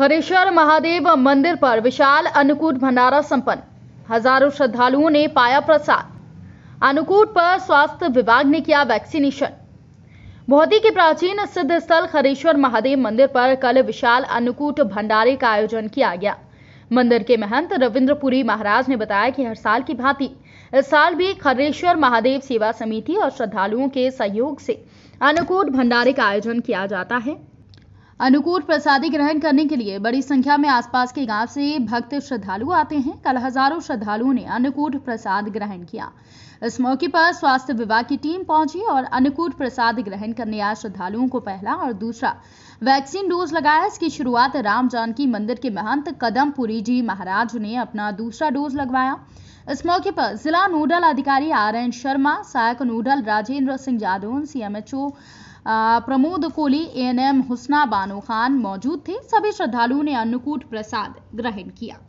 हरेश्वर महादेव मंदिर पर विशाल अन्नकूट भंडारा संपन्न हजारों श्रद्धालुओं ने पाया प्रसाद अन्नकूट पर स्वास्थ्य विभाग ने किया वैक्सीनेशन बहुत के प्राचीन सिद्ध स्थल हरेश्वर महादेव मंदिर पर कल विशाल अन्नकूट भंडारे का आयोजन किया गया मंदिर के महंत रविंद्रपुरी महाराज ने बताया कि हर साल की भांति इस साल भी खरेश्वर महादेव सेवा समिति और श्रद्धालुओं के सहयोग से अन्नकूट भंडारे का आयोजन किया जाता है अनुकूट प्रसादी ग्रहण करने के लिए बड़ी संख्या में आसपास के गांव से भक्त श्रद्धालु आते हैं कल हजारों श्रद्धालुओं ने अन्नकूट प्रसाद ग्रहण किया इस मौके पर स्वास्थ्य विभाग की टीम पहुंची और अन्नकूट प्रसाद ग्रहण करने आए श्रद्धालुओं को पहला और दूसरा वैक्सीन डोज लगाया इसकी शुरुआत राम जानकी मंदिर के महंत कदमपुरी जी महाराज ने अपना दूसरा डोज लगवाया इस मौके पर जिला नोडल अधिकारी आर एन शर्मा सहायक nodal Rajendra Singh Jadon CMHO Pramod Kohli ANM Husna Bano Khan मौजूद थे सभी श्रद्धालुओं ने अन्नकूट प्रसाद ग्रहण किया